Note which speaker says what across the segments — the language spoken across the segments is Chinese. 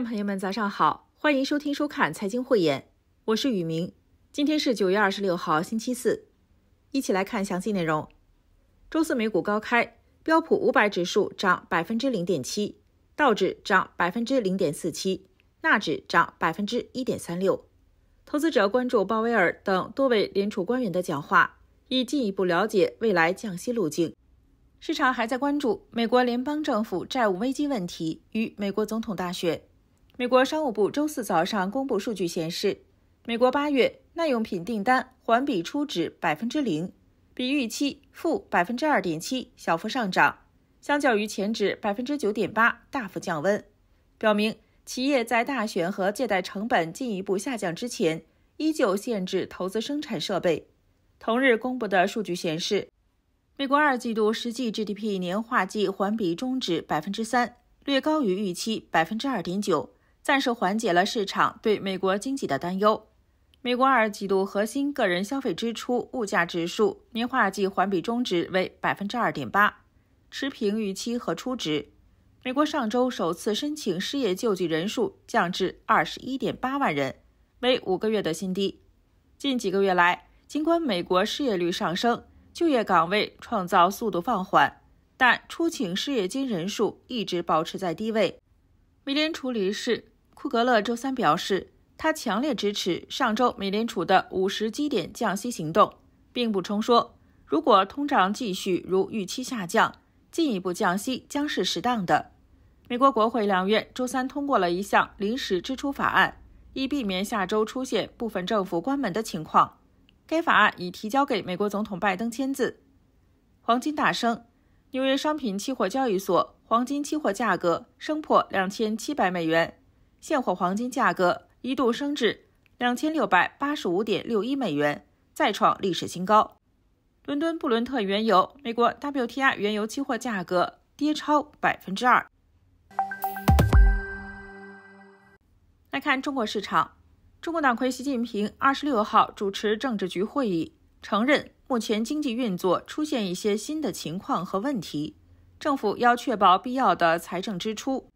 Speaker 1: 众朋友们，早上好，欢迎收听收看《财经慧眼》，我是雨明。今天是九月二十六号，星期四，一起来看详细内容。周四美股高开，标普五百指数涨百分之零点七，道指涨百分之零点四七，纳指涨百分之一点三六。投资者关注鲍威尔等多位联储官员的讲话，以进一步了解未来降息路径。市场还在关注美国联邦政府债务危机问题与美国总统大选。美国商务部周四早上公布数据显示，美国八月耐用品订单环比初值百分之零，比预期负百分之二点七小幅上涨，相较于前值百分之九点八大幅降温，表明企业在大选和借贷成本进一步下降之前依旧限制投资生产设备。同日公布的数据显示，美国二季度实际 GDP 年化季环比终值百分之三，略高于预期百分之二点九。暂时缓解了市场对美国经济的担忧。美国二季度核心个人消费支出物价指数年化季环比中值为百分之二点八，持平预期和初值。美国上周首次申请失业救济人数降至二十一点八万人，为五个月的新低。近几个月来，尽管美国失业率上升，就业岗位创造速度放缓，但出请失业金人数一直保持在低位。美联储理事。库格勒周三表示，他强烈支持上周美联储的五十基点降息行动，并补充说，如果通胀继续如预期下降，进一步降息将是适当的。美国国会两院周三通过了一项临时支出法案，以避免下周出现部分政府关门的情况。该法案已提交给美国总统拜登签字。黄金大升，纽约商品期货交易所黄金期货价格升破两千七百美元。现货黄金价格一度升至两千六百八十五点六一美元，再创历史新高。伦敦布伦特原油、美国 WTI 原油期货价格跌超百分之二。来看中国市场，中国党魁习近平二十六号主持政治局会议，承认目前经济运作出现一些新的情况和问题，政府要确保必要的财政支出。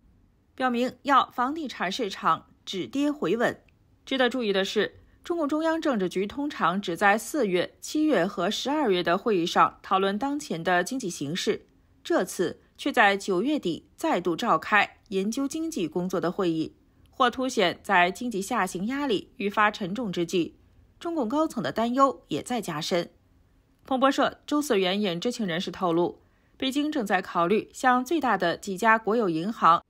Speaker 1: 表明要房地产市场止跌回稳。值得注意的是，中共中央政治局通常只在四月、七月和十二月的会议上讨论当前的经济形势，这次却在九月底再度召开研究经济工作的会议，或凸显在经济下行压力愈发沉重之际，中共高层的担忧也在加深。彭博社周四援引知情人士透露，北京正在考虑向最大的几家国有银行。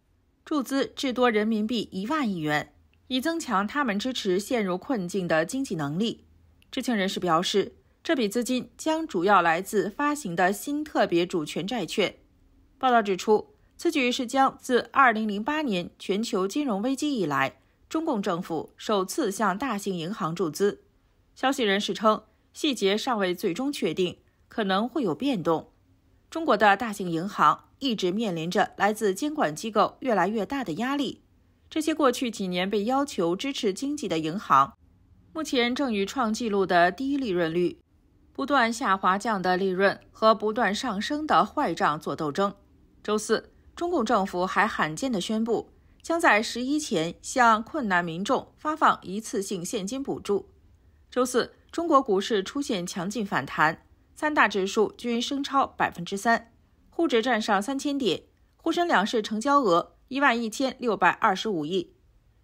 Speaker 1: 注资至多人民币一万亿元，以增强他们支持陷入困境的经济能力。知情人士表示，这笔资金将主要来自发行的新特别主权债券。报道指出，此举是将自2008年全球金融危机以来，中共政府首次向大型银行注资。消息人士称，细节尚未最终确定，可能会有变动。中国的大型银行一直面临着来自监管机构越来越大的压力。这些过去几年被要求支持经济的银行，目前正与创纪录的低利润率、不断下滑降的利润和不断上升的坏账作斗争。周四，中共政府还罕见地宣布，将在十一前向困难民众发放一次性现金补助。周四，中国股市出现强劲反弹。三大指数均升超百分之三，沪指站上三千点，沪深两市成交额一万一千六百二十五亿。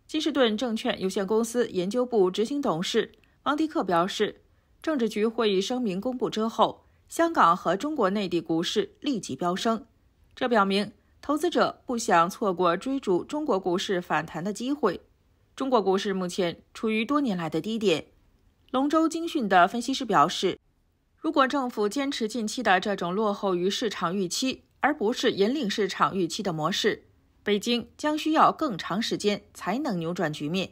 Speaker 1: 金士顿证券有限公司研究部执行董事王迪克表示，政治局会议声明公布之后，香港和中国内地股市立即飙升，这表明投资者不想错过追逐中国股市反弹的机会。中国股市目前处于多年来的低点。龙舟经讯的分析师表示。如果政府坚持近期的这种落后于市场预期，而不是引领市场预期的模式，北京将需要更长时间才能扭转局面。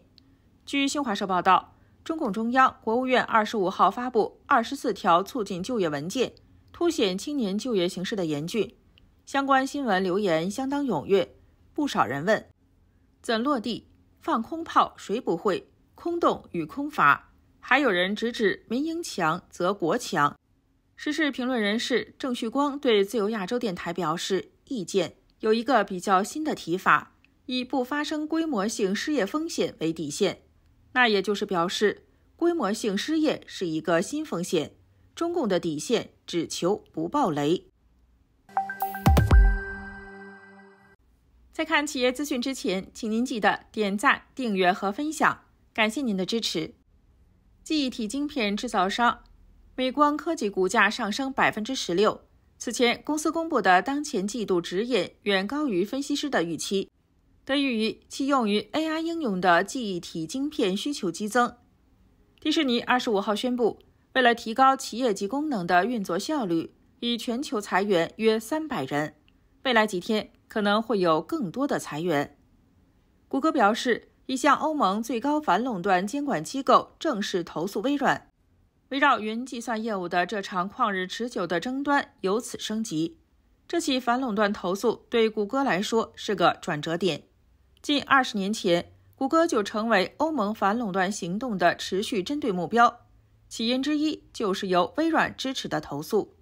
Speaker 1: 据新华社报道，中共中央、国务院二十五号发布二十四条促进就业文件，凸显青年就业形势的严峻。相关新闻留言相当踊跃，不少人问：怎落地？放空炮谁不会？空洞与空乏。还有人直指“民营强则国强”。时事评论人士郑旭光对自由亚洲电台表示，意见有一个比较新的提法：以不发生规模性失业风险为底线。那也就是表示，规模性失业是一个新风险。中共的底线只求不爆雷。在看企业资讯之前，请您记得点赞、订阅和分享，感谢您的支持。记忆体晶片制造商美光科技股价上升百分之十六。此前，公司公布的当前季度指引远高于分析师的预期，得益于其用于 AI 应用的记忆体晶片需求激增。迪士尼二十五号宣布，为了提高企业级功能的运作效率，已全球裁员约三百人，未来几天可能会有更多的裁员。谷歌表示。已向欧盟最高反垄断监管机构正式投诉微软。围绕云计算业务的这场旷日持久的争端由此升级。这起反垄断投诉对谷歌来说是个转折点。近二十年前，谷歌就成为欧盟反垄断行动的持续针对目标，起因之一就是由微软支持的投诉。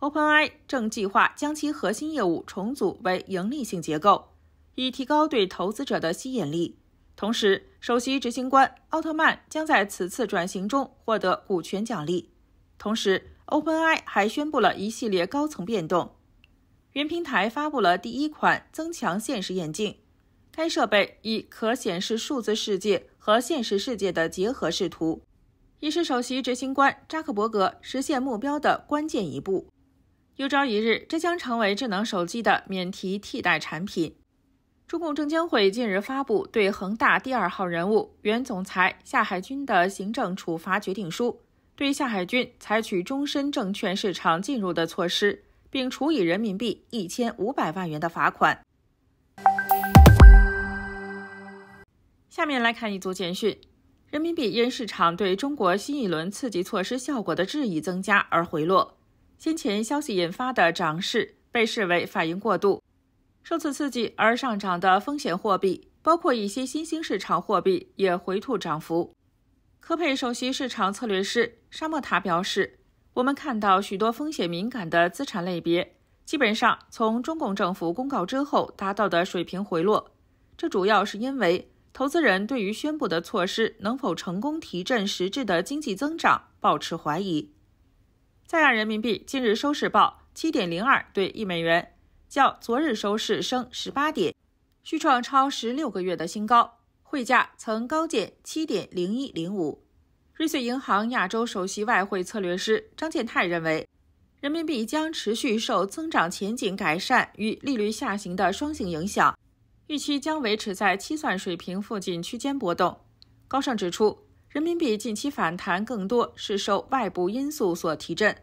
Speaker 1: OpenAI 正计划将其核心业务重组为盈利性结构，以提高对投资者的吸引力。同时，首席执行官奥特曼将在此次转型中获得股权奖励。同时，OpenAI 还宣布了一系列高层变动。云平台发布了第一款增强现实眼镜，该设备以可显示数字世界和现实世界的结合视图，也是首席执行官扎克伯格实现目标的关键一步。有朝一日，这将成为智能手机的免提替代产品。中共证监会近日发布对恒大第二号人物原总裁夏海军的行政处罚决定书，对夏海军采取终身证券市场进入的措施，并处以人民币一千五百万元的罚款。下面来看一组简讯：人民币因市场对中国新一轮刺激措施效果的质疑增加而回落，先前消息引发的涨势被视为反应过度。受此刺激而上涨的风险货币，包括一些新兴市场货币，也回吐涨幅。科佩首席市场策略师沙莫塔表示：“我们看到许多风险敏感的资产类别，基本上从中共政府公告之后达到的水平回落。这主要是因为投资人对于宣布的措施能否成功提振实质的经济增长保持怀疑。”在岸人民币今日收市报七点零二对一美元。较昨日收市升十八点，续创超十六个月的新高。汇价曾高见七点零一零五。瑞穗银行亚洲首席外汇策略师张建泰认为，人民币将持续受增长前景改善与利率下行的双性影响，预期将维持在七算水平附近区间波动。高盛指出，人民币近期反弹更多是受外部因素所提振，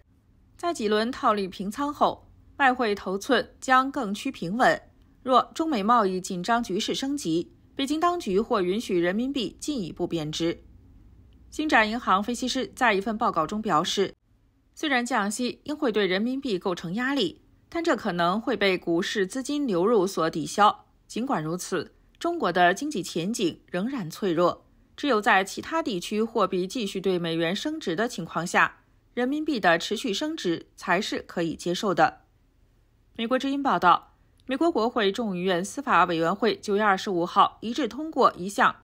Speaker 1: 在几轮套利平仓后。外汇头寸将更趋平稳。若中美贸易紧张局势升级，北京当局或允许人民币进一步贬值。星展银行分析师在一份报告中表示：“虽然降息应会对人民币构成压力，但这可能会被股市资金流入所抵消。”尽管如此，中国的经济前景仍然脆弱。只有在其他地区货币继续对美元升值的情况下，人民币的持续升值才是可以接受的。美国之音报道，美国国会众议院司法委员会九月二十五号一致通过一项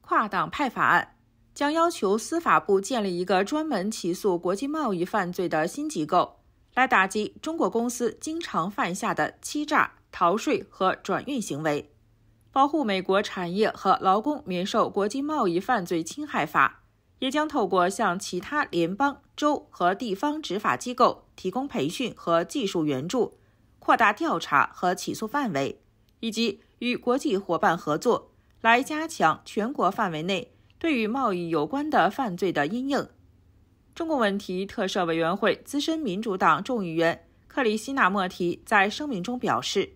Speaker 1: 跨党派法案，将要求司法部建立一个专门起诉国际贸易犯罪的新机构，来打击中国公司经常犯下的欺诈、逃税和转运行为，保护美国产业和劳工免受国际贸易犯罪侵害。法也将透过向其他联邦州和地方执法机构提供培训和技术援助。扩大调查和起诉范围，以及与国际伙伴合作，来加强全国范围内对于贸易有关的犯罪的阴影。中共问题特设委员会资深民主党众议员克里希纳莫提在声明中表示，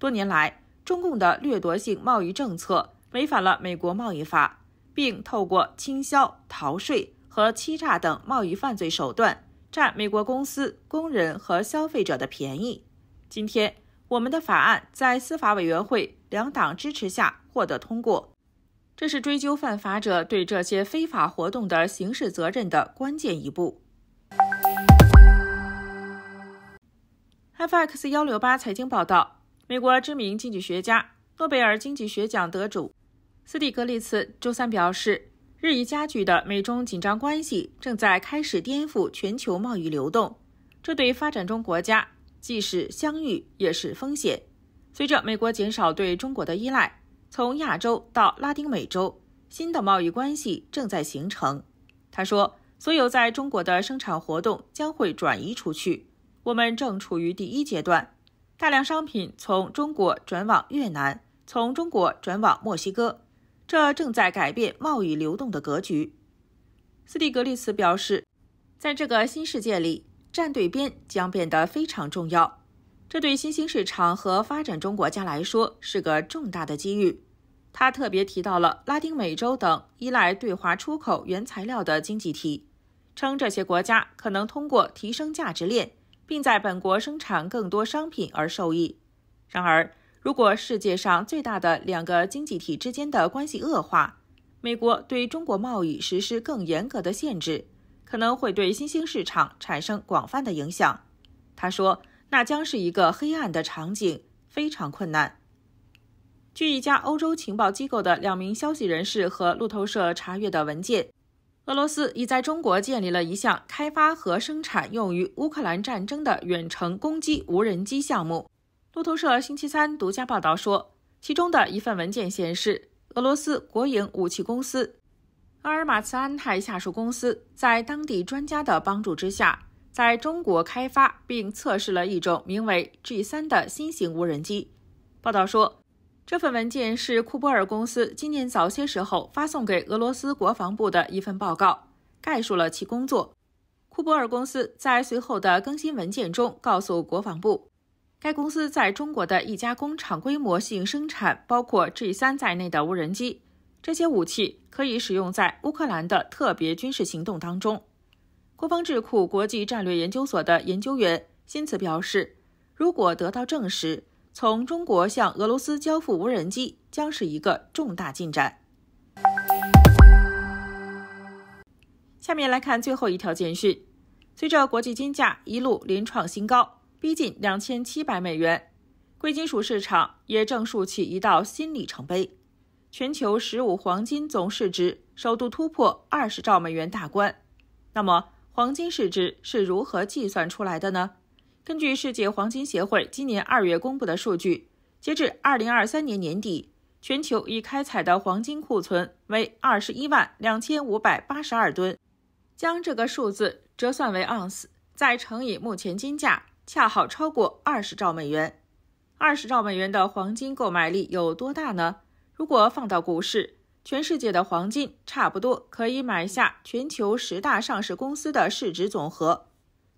Speaker 1: 多年来，中共的掠夺性贸易政策违反了美国贸易法，并透过倾销、逃税和欺诈等贸易犯罪手段，占美国公司、工人和消费者的便宜。今天，我们的法案在司法委员会两党支持下获得通过，这是追究犯法者对这些非法活动的刑事责任的关键一步。F X 幺六八财经报道，美国知名经济学家、诺贝尔经济学奖得主斯蒂格利茨周三表示，日益加剧的美中紧张关系正在开始颠覆全球贸易流动，这对发展中国家。既是相遇，也是风险。随着美国减少对中国的依赖，从亚洲到拉丁美洲，新的贸易关系正在形成。他说：“所有在中国的生产活动将会转移出去。我们正处于第一阶段，大量商品从中国转往越南，从中国转往墨西哥。这正在改变贸易流动的格局。”斯蒂格利茨表示，在这个新世界里。站对边将变得非常重要，这对新兴市场和发展中国家来说是个重大的机遇。他特别提到了拉丁美洲等依赖对华出口原材料的经济体，称这些国家可能通过提升价值链，并在本国生产更多商品而受益。然而，如果世界上最大的两个经济体之间的关系恶化，美国对中国贸易实施更严格的限制。可能会对新兴市场产生广泛的影响，他说：“那将是一个黑暗的场景，非常困难。”据一家欧洲情报机构的两名消息人士和路透社查阅的文件，俄罗斯已在中国建立了一项开发和生产用于乌克兰战争的远程攻击无人机项目。路透社星期三独家报道说，其中的一份文件显示，俄罗斯国营武器公司。阿尔马茨安泰下属公司在当地专家的帮助之下，在中国开发并测试了一种名为 G 三的新型无人机。报道说，这份文件是库珀尔公司今年早些时候发送给俄罗斯国防部的一份报告，概述了其工作。库珀尔公司在随后的更新文件中告诉国防部，该公司在中国的一家工厂规模性生产包括 G 三在内的无人机。这些武器可以使用在乌克兰的特别军事行动当中。国防智库国际战略研究所的研究员辛茨表示，如果得到证实，从中国向俄罗斯交付无人机将是一个重大进展。下面来看最后一条简讯：随着国际金价一路连创新高，逼近两千七百美元，贵金属市场也正竖起一道新里程碑。全球十五黄金总市值首度突破二十兆美元大关。那么，黄金市值是如何计算出来的呢？根据世界黄金协会今年二月公布的数据，截至二零二三年年底，全球已开采的黄金库存为二十一万两千五百八十二吨。将这个数字折算为盎司，再乘以目前金价，恰好超过二十兆美元。二十兆美元的黄金购买力有多大呢？如果放到股市，全世界的黄金差不多可以买下全球十大上市公司的市值总和。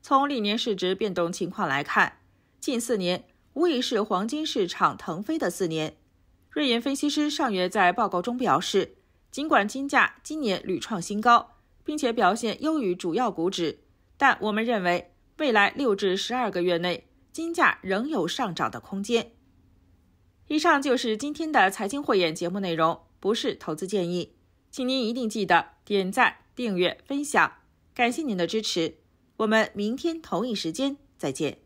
Speaker 1: 从历年市值变动情况来看，近四年无疑是黄金市场腾飞的四年。瑞银分析师上月在报告中表示，尽管金价今年屡创新高，并且表现优于主要股指，但我们认为未来六至十二个月内，金价仍有上涨的空间。以上就是今天的财经汇眼节目内容，不是投资建议，请您一定记得点赞、订阅、分享，感谢您的支持，我们明天同一时间再见。